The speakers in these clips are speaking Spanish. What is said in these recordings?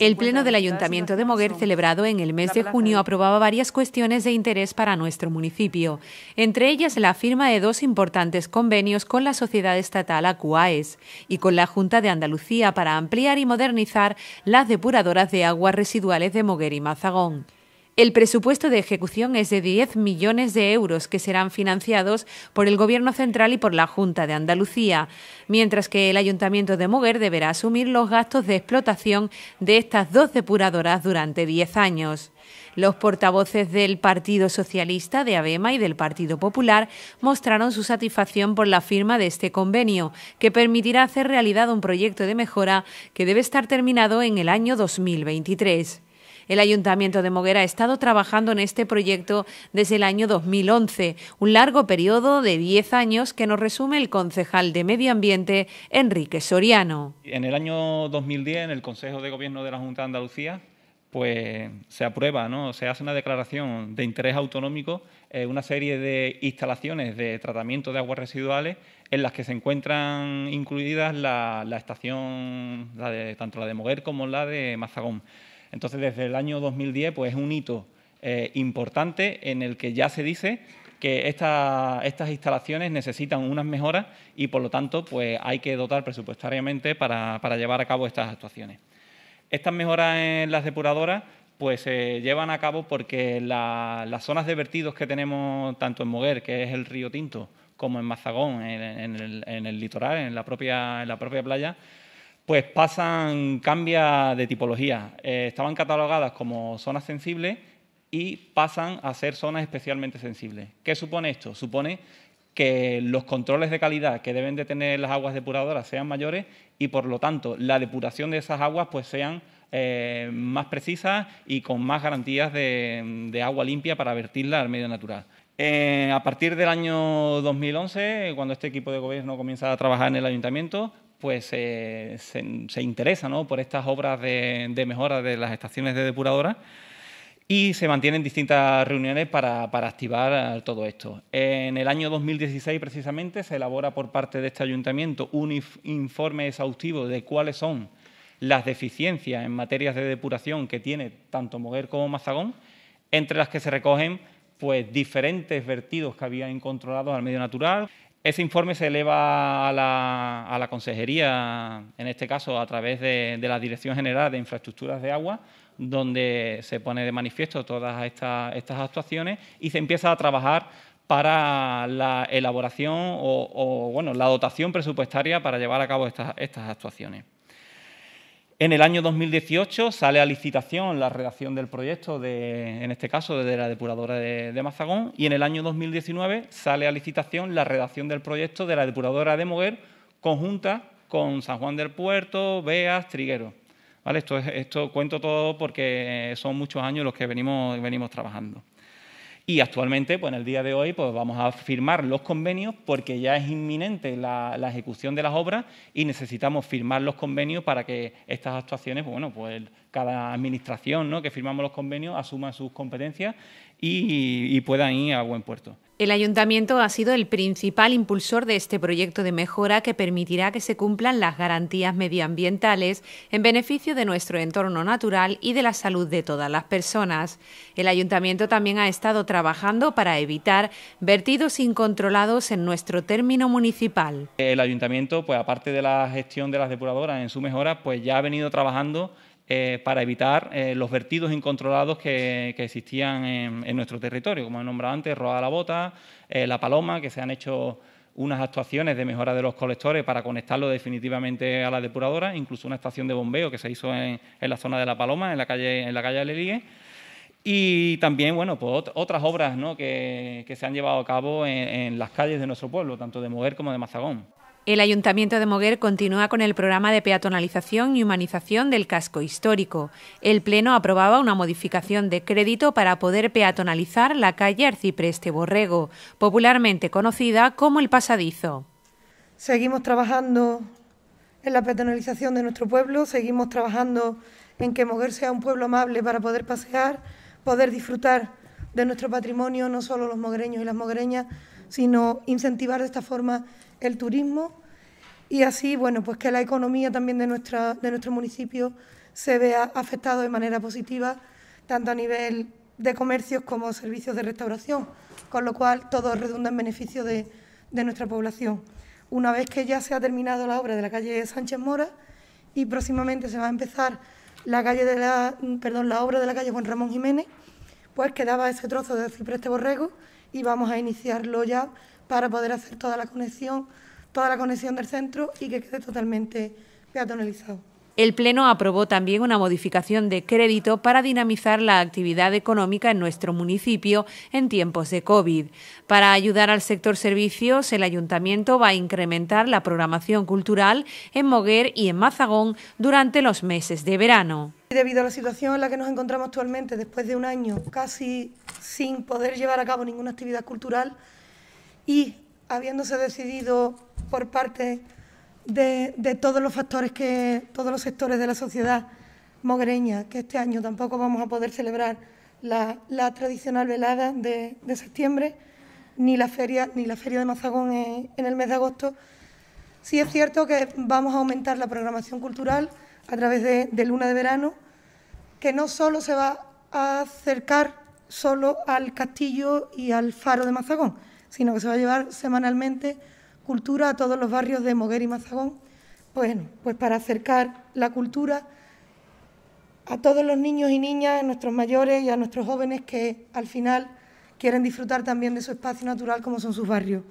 El Pleno del Ayuntamiento de Moguer, celebrado en el mes de junio, aprobaba varias cuestiones de interés para nuestro municipio, entre ellas la firma de dos importantes convenios con la Sociedad Estatal Acuaes y con la Junta de Andalucía para ampliar y modernizar las depuradoras de aguas residuales de Moguer y Mazagón. El presupuesto de ejecución es de 10 millones de euros que serán financiados por el Gobierno Central y por la Junta de Andalucía, mientras que el Ayuntamiento de Moguer deberá asumir los gastos de explotación de estas dos depuradoras durante 10 años. Los portavoces del Partido Socialista, de ABEMA y del Partido Popular mostraron su satisfacción por la firma de este convenio, que permitirá hacer realidad un proyecto de mejora que debe estar terminado en el año 2023. El Ayuntamiento de Moguera ha estado trabajando en este proyecto desde el año 2011, un largo periodo de 10 años que nos resume el concejal de Medio Ambiente, Enrique Soriano. En el año 2010, en el Consejo de Gobierno de la Junta de Andalucía, pues se aprueba, ¿no? se hace una declaración de interés autonómico, eh, una serie de instalaciones de tratamiento de aguas residuales en las que se encuentran incluidas la, estación, tanto la de Moguer como la de Mazagón. Entonces, desde el año 2010, pues es un hito eh, importante en el que ya se dice que estas instalaciones necesitan unas mejoras y, por lo tanto, pues hay que dotar presupuestariamente para, llevar a cabo estas actuaciones. Estas mejoras en las depuradoras pues se llevan a cabo porque las zonas de vertidos que tenemos tanto en Moguer, que es el río Tinto, como en Mazagón, en, el, litoral, en la propia playa, pues pasan, cambia de tipología. Eh, estaban catalogadas como zonas sensibles y pasan a ser zonas especialmente sensibles. ¿Qué supone esto? Supone que los controles de calidad que deben de tener las aguas depuradoras sean mayores y, por lo tanto, la depuración de esas aguas pues sean eh, más precisas y con más garantías de, agua limpia para vertirla al medio natural. Eh, a partir del año 2011, cuando este equipo de gobierno comienza a trabajar en el ayuntamiento, pues se, interesa por estas obras de, mejora de las estaciones de depuradora y se mantienen distintas reuniones para, activar eh, todo esto. En el año 2016, precisamente, se elabora por parte de este ayuntamiento un informe exhaustivo de cuáles son las deficiencias en materias de depuración que tiene tanto Moguer como Mazagón, entre las que se recogen pues diferentes vertidos que habían controlado al medio natural, ese informe se eleva a la, consejería, en este caso a través de, la Dirección General de Infraestructuras de Agua, donde se pone de manifiesto todas estas, actuaciones y se empieza a trabajar para la elaboración o, bueno, la dotación presupuestaria para llevar a cabo estas actuaciones. En el año 2018 sale a licitación la redacción del proyecto, de, en este caso de la depuradora de, Mazagón, y en el año 2019 sale a licitación la redacción del proyecto de la depuradora de Moguer, conjunta con San Juan del Puerto, Beas, Triguero. ¿Vale? Esto, esto cuento todo porque son muchos años los que venimos, venimos trabajando. Y actualmente, pues en el día de hoy, pues vamos a firmar los convenios porque ya es inminente la, ejecución de las obras y necesitamos firmar los convenios para que estas actuaciones, pues, bueno, pues cada administración ¿no? que firmamos los convenios asuma sus competencias y puedan ir a buen puerto. El ayuntamiento ha sido el principal impulsor de este proyecto de mejora que permitirá que se cumplan las garantías medioambientales en beneficio de nuestro entorno natural y de la salud de todas las personas. El ayuntamiento también ha estado trabajando para evitar vertidos incontrolados en nuestro término municipal. El ayuntamiento, pues aparte de la gestión de las depuradoras en su mejora, pues ya ha venido trabajando eh, para evitar eh, los vertidos incontrolados que, existían en, nuestro territorio, como he nombrado antes, Roa la Bota, eh, La Paloma, que se han hecho unas actuaciones de mejora de los colectores para conectarlo definitivamente a la depuradora, incluso una estación de bombeo que se hizo en, la zona de La Paloma, en la calle, en la calle Y también, bueno, pues otras obras que, se han llevado a cabo en, las calles de nuestro pueblo, tanto de Moguer como de Mazagón. El Ayuntamiento de Moguer continúa con el programa de peatonalización y humanización del casco histórico. El Pleno aprobaba una modificación de crédito para poder peatonalizar la calle Arcipreste Borrego, popularmente conocida como el Pasadizo. Seguimos trabajando en la peatonalización de nuestro pueblo, seguimos trabajando en que Moguer sea un pueblo amable para poder pasear, poder disfrutar de nuestro patrimonio, no solo los mogreños y las mogreñas, sino incentivar de esta forma el turismo y así, bueno, pues que la economía también de, nuestra, de nuestro municipio se vea afectado de manera positiva, tanto a nivel de comercios como servicios de restauración, con lo cual todo redunda en beneficio de, nuestra población. Una vez que ya se ha terminado la obra de la calle Sánchez Mora y próximamente se va a empezar la calle de la, perdón, la obra de la calle Juan Ramón Jiménez, pues quedaba ese trozo de cipreste borrego y vamos a iniciarlo ya para poder hacer toda la conexión, toda la conexión del centro y que quede totalmente peatonalizado. El Pleno aprobó también una modificación de crédito para dinamizar la actividad económica en nuestro municipio en tiempos de COVID. Para ayudar al sector servicios, el Ayuntamiento va a incrementar la programación cultural en Moguer y en Mazagón durante los meses de verano. Debido a la situación en la que nos encontramos actualmente, después de un año casi sin poder llevar a cabo ninguna actividad cultural y habiéndose decidido por parte de, todos los factores que todos los sectores de la sociedad mogreña, que este año tampoco vamos a poder celebrar la, tradicional velada de, septiembre, ni la feria, ni la feria de Mazagón en, el mes de agosto. Sí es cierto que vamos a aumentar la programación cultural a través de, de Luna de Verano, que no solo se va a acercar solo al castillo y al faro de Mazagón, sino que se va a llevar semanalmente cultura a todos los barrios de Moguer y Mazagón. Bueno, pues para acercar la cultura a todos los niños y niñas, a nuestros mayores y a nuestros jóvenes que al final quieren disfrutar también de su espacio natural como son sus barrios.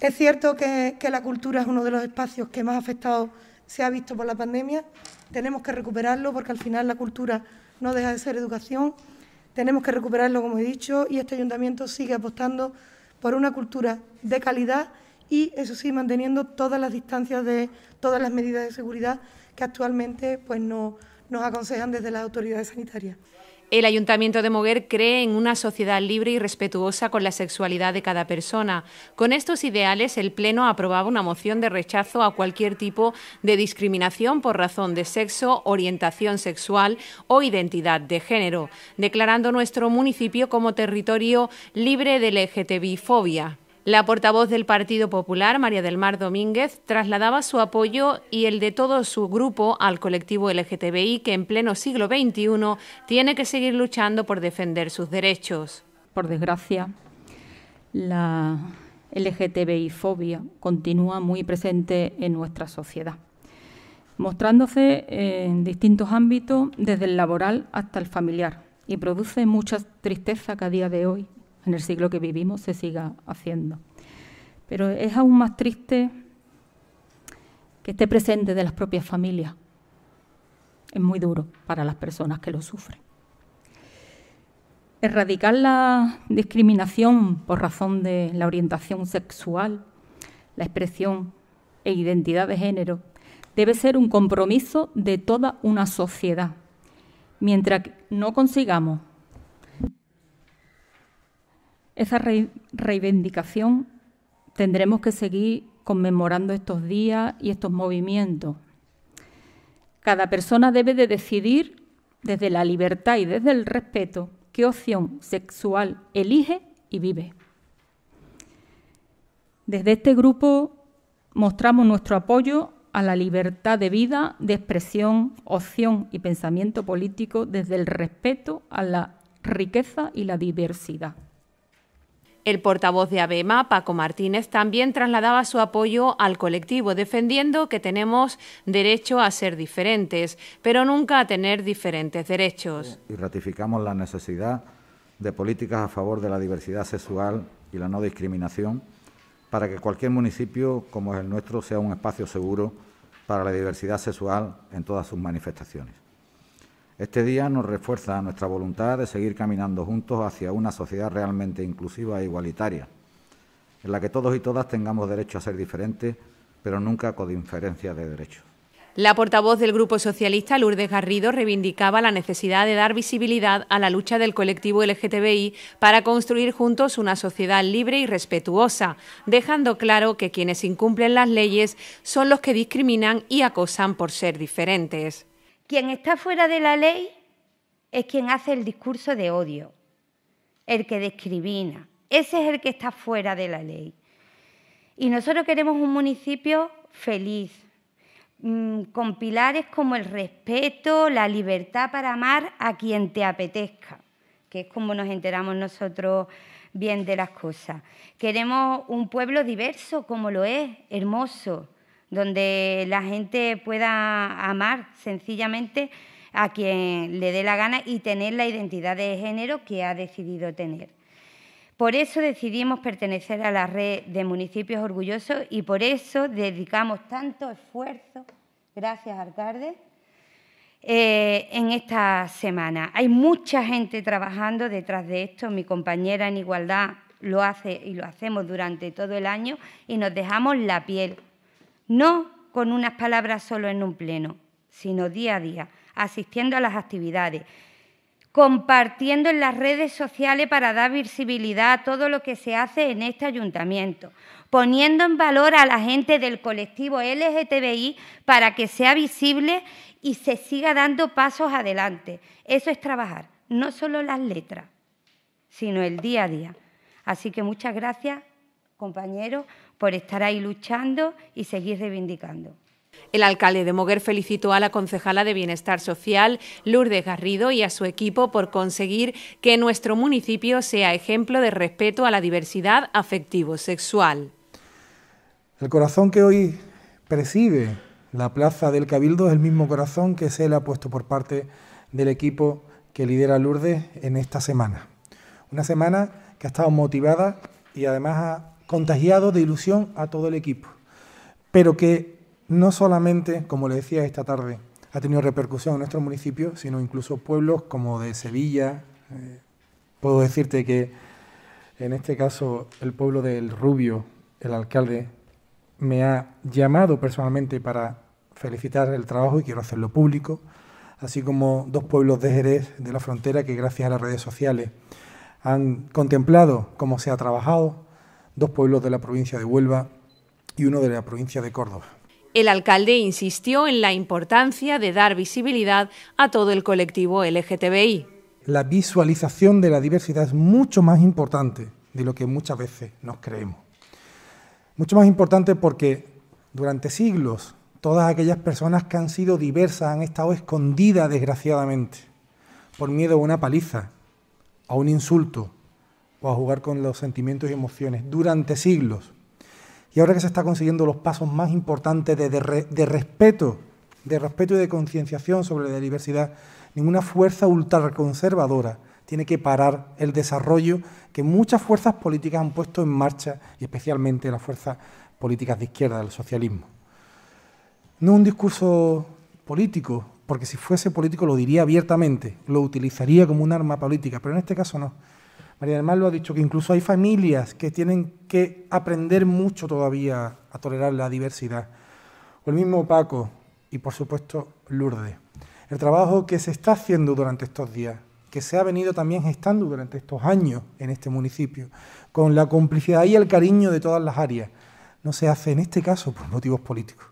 Es cierto que, la cultura es uno de los espacios que más afectado se ha visto por la pandemia. Tenemos que recuperarlo porque al final la cultura no deja de ser educación. Tenemos que recuperarlo, como he dicho, y este ayuntamiento sigue apostando por una cultura de calidad y eso sí, manteniendo todas las distancias de todas las medidas de seguridad que actualmente pues, no, nos aconsejan desde las autoridades sanitarias. El Ayuntamiento de Moguer cree en una sociedad libre y respetuosa con la sexualidad de cada persona. Con estos ideales, el Pleno aprobaba una moción de rechazo a cualquier tipo de discriminación por razón de sexo, orientación sexual o identidad de género, declarando nuestro municipio como territorio libre de lgtb fobia la portavoz del Partido Popular, María del Mar Domínguez, trasladaba su apoyo y el de todo su grupo al colectivo LGTBI que en pleno siglo XXI tiene que seguir luchando por defender sus derechos. Por desgracia, la LGTBI-fobia continúa muy presente en nuestra sociedad, mostrándose en distintos ámbitos, desde el laboral hasta el familiar, y produce mucha tristeza cada a día de hoy en el siglo que vivimos se siga haciendo. Pero es aún más triste que esté presente de las propias familias. Es muy duro para las personas que lo sufren. Erradicar la discriminación por razón de la orientación sexual, la expresión e identidad de género debe ser un compromiso de toda una sociedad. Mientras no consigamos esa reivindicación tendremos que seguir conmemorando estos días y estos movimientos. Cada persona debe de decidir desde la libertad y desde el respeto qué opción sexual elige y vive. Desde este grupo mostramos nuestro apoyo a la libertad de vida, de expresión, opción y pensamiento político desde el respeto a la riqueza y la diversidad. El portavoz de ABEMA, Paco Martínez, también trasladaba su apoyo al colectivo, defendiendo que tenemos derecho a ser diferentes, pero nunca a tener diferentes derechos. Y ratificamos la necesidad de políticas a favor de la diversidad sexual y la no discriminación para que cualquier municipio como es el nuestro sea un espacio seguro para la diversidad sexual en todas sus manifestaciones. Este día nos refuerza nuestra voluntad de seguir caminando juntos hacia una sociedad realmente inclusiva e igualitaria, en la que todos y todas tengamos derecho a ser diferentes, pero nunca con diferencia de derechos. La portavoz del Grupo Socialista, Lourdes Garrido, reivindicaba la necesidad de dar visibilidad a la lucha del colectivo LGTBI para construir juntos una sociedad libre y respetuosa, dejando claro que quienes incumplen las leyes son los que discriminan y acosan por ser diferentes. Quien está fuera de la ley es quien hace el discurso de odio, el que describina. Ese es el que está fuera de la ley. Y nosotros queremos un municipio feliz, mm, con pilares como el respeto, la libertad para amar a quien te apetezca, que es como nos enteramos nosotros bien de las cosas. Queremos un pueblo diverso como lo es, hermoso, donde la gente pueda amar sencillamente a quien le dé la gana y tener la identidad de género que ha decidido tener. Por eso decidimos pertenecer a la red de municipios orgullosos y por eso dedicamos tanto esfuerzo, gracias alcalde, eh, en esta semana. Hay mucha gente trabajando detrás de esto, mi compañera en igualdad lo hace y lo hacemos durante todo el año y nos dejamos la piel no con unas palabras solo en un pleno, sino día a día, asistiendo a las actividades, compartiendo en las redes sociales para dar visibilidad a todo lo que se hace en este ayuntamiento, poniendo en valor a la gente del colectivo LGTBI para que sea visible y se siga dando pasos adelante. Eso es trabajar, no solo las letras, sino el día a día. Así que muchas gracias, compañeros, por estar ahí luchando y seguir reivindicando. El alcalde de Moguer felicitó a la concejala de Bienestar Social, Lourdes Garrido, y a su equipo por conseguir que nuestro municipio sea ejemplo de respeto a la diversidad afectivo-sexual. El corazón que hoy percibe la plaza del Cabildo es el mismo corazón que se le ha puesto por parte del equipo que lidera Lourdes en esta semana. Una semana que ha estado motivada y además ha contagiado de ilusión a todo el equipo, pero que no solamente, como le decía esta tarde, ha tenido repercusión en nuestro municipio, sino incluso pueblos como de Sevilla. Eh, puedo decirte que en este caso el pueblo del Rubio, el alcalde, me ha llamado personalmente para felicitar el trabajo y quiero hacerlo público, así como dos pueblos de Jerez de la frontera que gracias a las redes sociales han contemplado cómo se ha trabajado, dos pueblos de la provincia de Huelva y uno de la provincia de Córdoba. El alcalde insistió en la importancia de dar visibilidad a todo el colectivo LGTBI. La visualización de la diversidad es mucho más importante de lo que muchas veces nos creemos. Mucho más importante porque durante siglos todas aquellas personas que han sido diversas han estado escondidas desgraciadamente por miedo a una paliza, a un insulto, o a jugar con los sentimientos y emociones durante siglos. Y ahora que se está consiguiendo los pasos más importantes de, respeto, de respeto y de concienciación sobre la diversidad, ninguna fuerza ultraconservadora tiene que parar el desarrollo que muchas fuerzas políticas han puesto en marcha, y especialmente las fuerzas políticas de izquierda, del socialismo. No un discurso político, porque si fuese político lo diría abiertamente, lo utilizaría como un arma política, pero en este caso no. María del lo ha dicho, que incluso hay familias que tienen que aprender mucho todavía a tolerar la diversidad. O el mismo Paco y por supuesto Lourdes. El trabajo que se está haciendo durante estos días, que se ha venido también gestando durante estos años en este municipio, con la complicidad y el cariño de todas las áreas, no se hace en este caso por motivos políticos.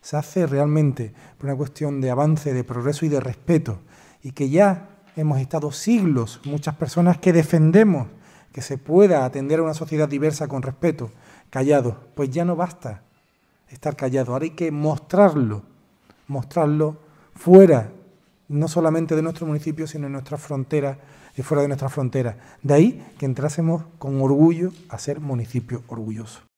Se hace realmente por una cuestión de avance, de progreso y de respeto. Y que ya hemos estado siglos, muchas personas que defendemos que se pueda atender a una sociedad diversa con respeto, callados, pues ya no basta estar callado, ahora hay que mostrarlo, mostrarlo fuera, no solamente de nuestro municipio, sino en nuestras fronteras y fuera de nuestras fronteras. De ahí que entrásemos con orgullo a ser municipio orgulloso.